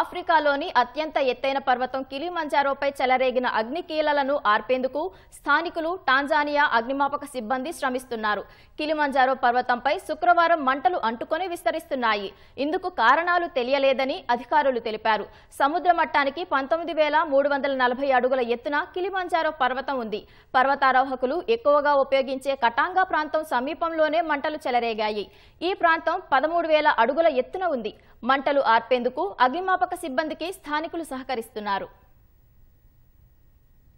ఆఫ్రికాలోని అత్యంత ఎత్తైన పర్వతం కిలిమంజారోపై చెలరేగిన అగ్ని కీలలను ఆర్పేందుకు స్థానికులు టాంజానియా అగ్నిమాపక సిబ్బంది శ్రమిస్తున్నారు కిలిమంజారో పర్వతంపై శుక్రవారం మంటలు అంటుకొని విస్తరిస్తున్నాయి ఇందుకు కారణాలు తెలియలేదని అధికారులు తెలిపారు సముద్ర మట్టానికి పంతొమ్మిది వేల మూడు వందల నలభై అడుగుల ఎత్తున కిలిమంజారో పర్వతం ఉంది పర్వతారోహకులు ఎక్కువగా ఉపయోగించే కటాంగా ప్రాంతం సమీపంలోనే మంటలు చెలరేగాయి ఈ ప్రాంతం పదమూడు వేల అడుగుల ఎత్తున ఉంది మంటలు ఆర్పేందుకు అగ్నిమా అగ్నిమాపక సిబ్బందికి స్థానికులు సహకరిస్తున్నారు